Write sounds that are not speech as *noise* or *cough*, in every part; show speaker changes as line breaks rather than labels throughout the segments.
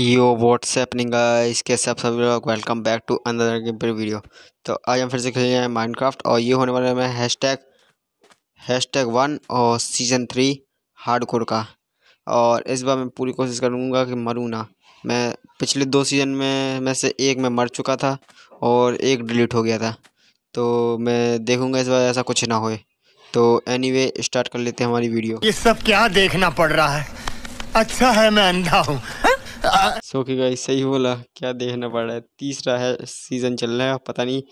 yo what's निगा इसके सब सभी लोग welcome back to another game play video तो आज हम फिर से खेल हैं माइनक्राफ्ट और ये होने वाले हैं hashtag hashtag one और सीज़न थ्री हार्ड कोर का और इस बार मैं पूरी कोशिश करूँगा कि मरूँ ना मैं पिछले दो सीज़न में मैं से एक में मर चुका था और एक डिलीट हो गया था तो मैं देखूँगा इस बार ऐसा कुछ ना हो तो वे स्टार्ट कर लेते हैं हमारी वीडियो ये सब क्या देखना पड़ रहा है अच्छा है मैं अंधा हूँ *laughs* सो के गाइस सही बोला क्या देखना पड़ रहा है तीसरा है सीज़न चल रहा है पता नहीं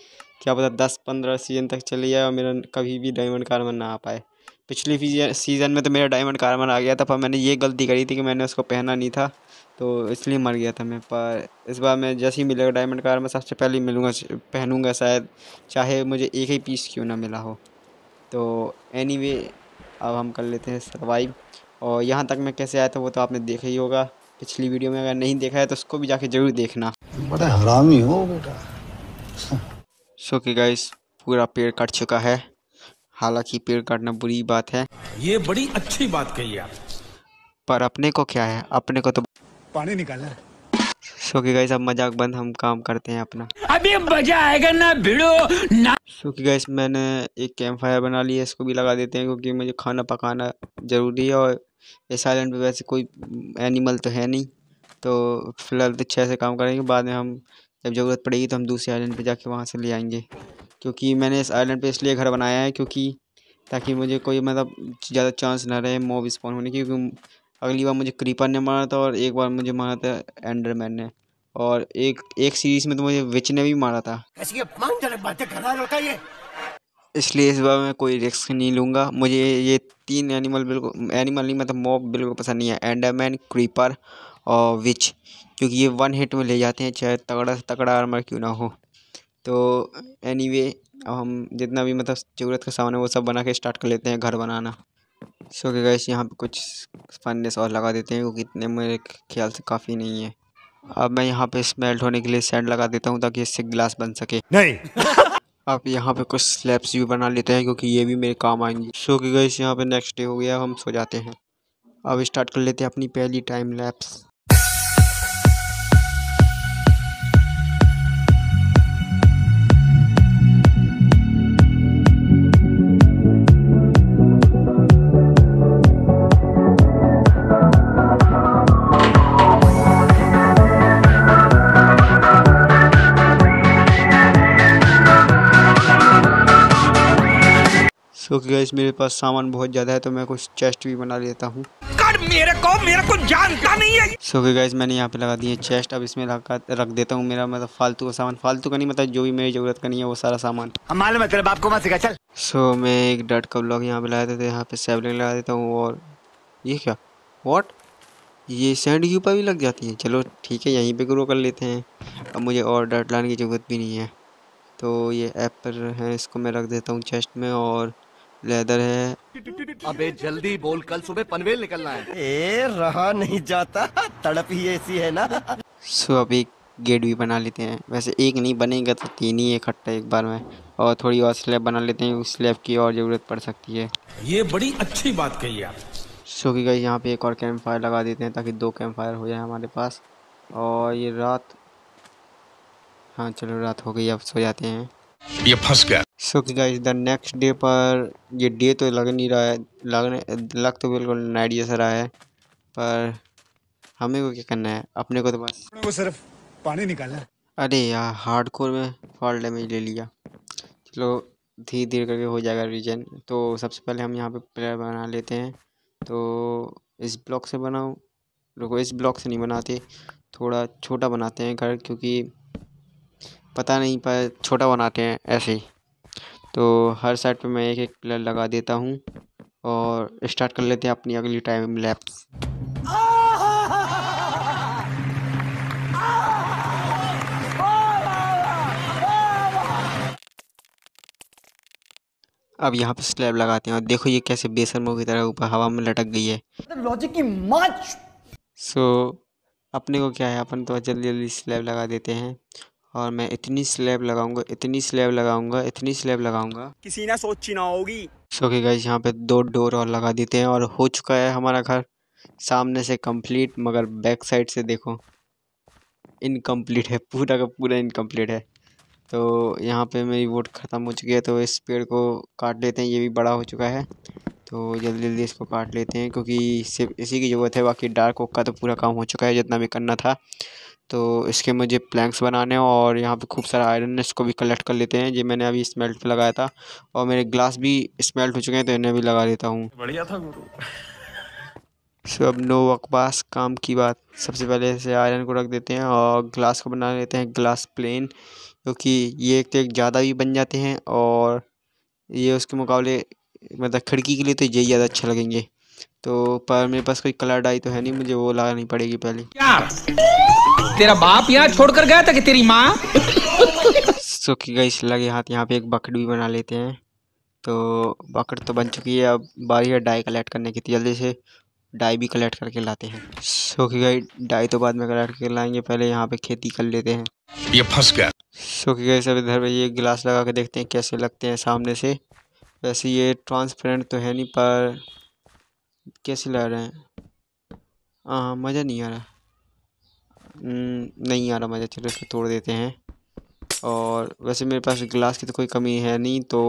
क्या पता दस पंद्रह सीज़न तक चली जाए और मेरा कभी भी डायमंड कार्बन ना आ पाए पिछली सीज़न में तो मेरा डायमंड कार्बन आ गया था पर मैंने ये गलती करी थी कि मैंने उसको पहना नहीं था तो इसलिए मर गया था मैं पर इस बार मैं जैसे ही मिलेगा डायमंड कार्बन सबसे पहले मिलूँगा पहनूँगा शायद चाहे मुझे एक ही पीस क्यों ना मिला हो तो एनी अब हम कर लेते हैं सर्वाइव और यहाँ तक मैं कैसे आया था वो तो आपने देखा ही होगा पिछली वीडियो में अगर नहीं देखा है तो उसको भी जाके ज़रूर देखना बड़ा हरामी हो बेटा सो के गाइस पूरा पेड़ कट चुका है हालांकि पेड़ काटना बुरी बात है ये बड़ी अच्छी बात कही आप पर अपने को क्या है अपने को तो पानी निकालना सो के गाइस अब मजाक बंद हम काम करते हैं अपना अभी मजा आएगा ना भिड़ो ना सो के गाइस मैंने एक कैंप फायर बना लिया इसको भी लगा देते हैं क्योंकि मुझे खाना पकाना ज़रूरी है और इस आइलैंड पे वैसे कोई एनिमल तो है नहीं तो फ़िलहाल तो छः से काम करेंगे बाद में हम जब ज़रूरत पड़ेगी तो हम दूसरे आइलैंड पे जाके वहाँ से ले आएंगे क्योंकि मैंने इस आइलैंड पे इसलिए घर बनाया है क्योंकि ताकि मुझे कोई मतलब ज़्यादा चांस ना रहे मोब स्पॉन होने की क्योंकि अगली बार मुझे क्रीपर ने मारा था और एक बार मुझे मारा था एंडरमैन ने और एक एक सीरीज़ में तो मुझे विच ने भी मारा था ऐसी बातें इसलिए इस बार मैं कोई रिस्क नहीं लूँगा मुझे ये तीन एनिमल बिल्कुल एनिमल नहीं मतलब मॉब बिल्कुल पसंद नहीं है एंडरमैन क्रीपर और विच क्योंकि ये वन हिट में ले जाते हैं चाहे तगड़ा से तगड़ा आर्मर क्यों ना हो तो एनीवे anyway, अब हम जितना भी मतलब ज़रूरत का सामान है वो सब बना के स्टार्ट कर लेते हैं घर बनाना सो के गैस यहाँ पे कुछ फननेस और लगा देते हैं क्योंकि इतने मेरे ख्याल से काफ़ी नहीं है अब मैं यहाँ पे स्मेल्ट होने के लिए सैंड लगा देता हूँ ताकि इससे गिलास बन सके नहीं *laughs* आप यहाँ पे कुछ स्लैब्स भी बना लेते हैं क्योंकि ये भी मेरे काम आएंगे सो कि गई यहाँ पे नेक्स्ट डे हो गया हम सो जाते हैं अब स्टार्ट कर लेते हैं अपनी पहली टाइम लैब्स सो so मेरे पास सामान बहुत ज़्यादा है तो मैं कुछ चेस्ट भी बना लेता हूँ मेरे को मेरे को जानता नहीं है सो so गैस मैंने यहाँ पे लगा दी है चेस्ट अब इसमें रख देता हूँ मेरा मतलब फालतू का सामान फालतू का नहीं मतलब जो भी मेरी जरूरत का नहीं है वो सारा सामान तेरे बाप को चल सो मैं एक डट का ब्लॉग यहाँ पे लगाया था यहाँ पे सेवलिंग लगा देता हूँ और ये क्या वॉट ये सैंड के ऊपर भी लग जाती है चलो ठीक है यहीं पे ग्रो कर लेते हैं अब मुझे और डट लाने की ज़रूरत भी नहीं है तो ये ऐप पर है इसको मैं रख देता हूँ चेस्ट में और लेदर है अबे जल्दी बोल कल सुबह पनवेल निकलना है ए रहा नहीं जाता तड़प ही ऐसी है ना सो अभी गेट भी बना लेते हैं वैसे एक नहीं बनेगा तो तीन ही इकट्ठा एक, एक बार में और थोड़ी और स्लैब बना लेते हैं उस स्लैब की और ज़रूरत पड़ सकती है ये बड़ी अच्छी बात कही आप सो की गई यहाँ पे एक और कैंप फायर लगा देते हैं ताकि दो कैंप फायर हो जाए हमारे पास और ये रात हाँ चलो रात हो गई अब सो जाते हैं ये फंस गया so guys the next day पर ये डे तो लग नहीं रहा है लगने लग तो बिल्कुल नाइट जैसा रहा है पर हमें को क्या करना है अपने को तो बस को सिर्फ पानी निकालना अरे यार हार्ड कोर में फॉल डैमेज ले लिया चलो धीरे धीरे करके हो जाएगा रीजन तो सबसे पहले हम यहाँ पे प्लेयर बना लेते हैं तो इस ब्लॉक से बनाऊँ रुको इस ब्लॉक से नहीं बनाते थोड़ा छोटा बनाते हैं घर क्योंकि पता नहीं पर छोटा बनाते हैं ऐसे ही तो हर साइड पे मैं एक एक प्लेयर लगा देता हूँ और स्टार्ट कर लेते हैं अपनी अगली टाइम लैप्स अब यहाँ पे स्लैब लगाते हैं और देखो ये कैसे बेसरमो की तरह ऊपर हवा में लटक गई है लॉजिक की सो अपने को क्या है अपन तो जल्दी जल्दी स्लैब लगा देते हैं और मैं इतनी स्लैब लगाऊंगा इतनी स्लैब लगाऊंगा इतनी स्लैब लगाऊंगा किसी ने सोची ना होगी सो के गाइस यहाँ पे दो डोर और लगा देते हैं और हो चुका है हमारा घर सामने से कंप्लीट मगर बैक साइड से देखो इनकम्प्लीट है पूरा का पूरा इनकम्प्लीट है तो यहाँ पे मेरी वोट ख़त्म हो चुकी है तो इस पेड़ को काट लेते हैं ये भी बड़ा हो चुका है तो जल्दी जल्दी इसको काट लेते हैं क्योंकि सिर्फ इसी की ज़रूरत है बाकी डार्क ओक का तो पूरा काम हो चुका है जितना भी करना था तो इसके मुझे प्लैंक्स बनाने हैं और यहाँ पे खूब सारा आयरन इसको भी कलेक्ट कर लेते हैं जो मैंने अभी स्मेल्ट पे लगाया था और मेरे ग्लास भी स्मेल्ट हो चुके हैं तो इन्हें भी लगा लेता हूँ बढ़िया था गुरु सो अब नो अकबास काम की बात सबसे पहले इसे आयरन को रख देते हैं और ग्लास को बना लेते हैं ग्लास प्लेन क्योंकि ये एक तो एक ज़्यादा भी बन जाते हैं और ये उसके मुकाबले मतलब खिड़की के लिए तो ये ज़्यादा अच्छा लगेंगे तो पर मेरे पास कोई कलर डाई तो है नहीं मुझे वो लगानी पड़ेगी पहले तेरा बाप यहाँ छोड़ कर गया था कि तेरी माँ सो कि गई लगे हाथ यहाँ पे एक बकेट भी बना लेते हैं तो बकेट तो बन चुकी है अब बारी है डाई कलेक्ट करने की तो जल्दी से डाई भी कलेक्ट करके लाते हैं सो कि गई डाई तो बाद में कलेक्ट करके लाएंगे पहले यहाँ पे खेती कर लेते हैं ये फंस गया सो कि गई सब इधर ये गिलास लगा के देखते हैं कैसे लगते हैं सामने से वैसे ये ट्रांसपेरेंट तो है नहीं पर कैसे लग रहे हैं हाँ मज़ा नहीं आ रहा हम्म, नहीं आ रहा मज़ा चलो इसको तोड़ देते हैं और वैसे मेरे पास ग्लास की तो कोई कमी है नहीं तो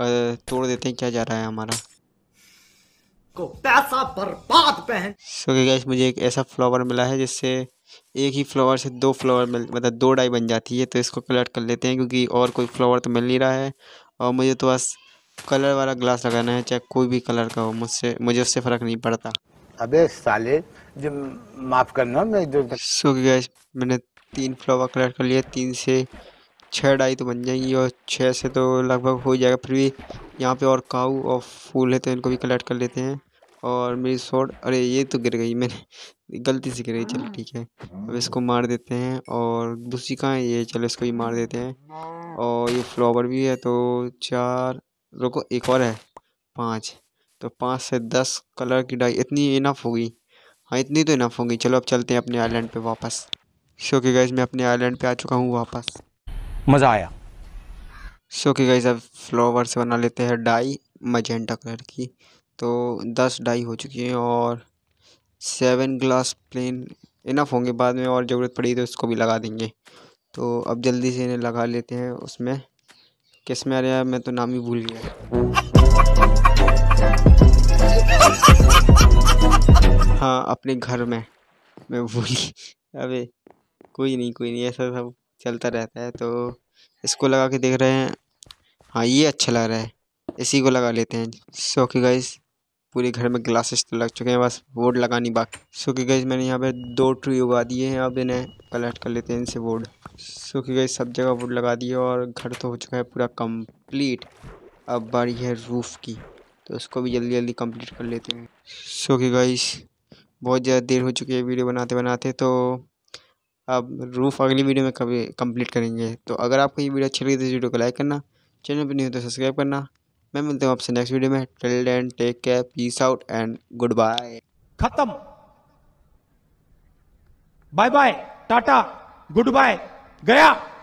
तोड़ देते हैं क्या जा रहा है हमारा को पैसा बर्बाद पहन सो गैस मुझे एक ऐसा फ्लावर मिला है जिससे एक ही फ्लावर से दो फ्लावर मिल मतलब दो डाई बन जाती है तो इसको कलर कर लेते हैं क्योंकि और कोई फ्लावर तो मिल नहीं रहा है और मुझे तो बस कलर वाला ग्लास लगाना है चाहे कोई भी कलर का हो मुझसे मुझे उससे फ़र्क नहीं पड़ता अबे साले जो माफ करना मैं जो सो गैस मैंने तीन फ्लावर कलर कर लिए तीन से छः डाई तो बन जाएंगी और छः से तो लगभग हो जाएगा फिर भी यहाँ पे और काऊ और फूल है तो इनको भी कलेक्ट कर लेते हैं और मेरी शॉर्ट अरे ये तो गिर गई मैंने *laughs* गलती से गिर गई चलो ठीक है अब इसको मार देते हैं और दूसरी कहाँ है ये चलो इसको भी मार देते हैं और ये फ्लावर भी है तो चार रुको एक और है पाँच तो पाँच से दस कलर की डाई इतनी इनफ होगी हाँ इतनी तो इनफ होगी चलो अब चलते हैं अपने आइलैंड पे वापस सो के गाइज मैं अपने आइलैंड पे आ चुका हूँ वापस मज़ा आया शो के गाइज अब फ्लावर से बना लेते हैं डाई मजेंटा कलर की तो दस डाई हो चुकी है और सेवन ग्लास प्लेन इनफ होंगे बाद में और ज़रूरत पड़ी तो इसको भी लगा देंगे तो अब जल्दी से इन्हें लगा लेते हैं उसमें किस में रहा यार मैं तो नाम ही भूल गया हाँ अपने घर में मैं भूली अबे कोई नहीं कोई नहीं ऐसा सब चलता रहता है तो इसको लगा के देख रहे हैं हाँ ये अच्छा लग रहा है इसी को लगा लेते हैं सो के गाइस पूरे घर में ग्लासेस तो लग चुके हैं बस बोर्ड लगानी बाकी सो के गाइस मैंने यहाँ पे दो ट्री उगा दिए हैं अब इन्हें कलेक्ट कर लेते हैं इनसे बोर्ड सो के गाइस सब जगह बोर्ड लगा दिए और घर तो हो चुका है पूरा कंप्लीट अब बारी है रूफ़ की तो उसको भी जल्दी जल्दी कंप्लीट कर लेते हैं सो कि गाइस बहुत ज़्यादा देर हो चुकी है वीडियो बनाते बनाते तो अब रूफ़ अगली वीडियो में कभी कंप्लीट करेंगे तो अगर आपको ये वीडियो अच्छी लगी तो इस वीडियो को लाइक करना चैनल पर नहीं हो तो सब्सक्राइब करना मैं मिलता हूँ आपसे नेक्स्ट वीडियो में टेल एंड take care peace out and goodbye खत्म bye bye tata goodbye गया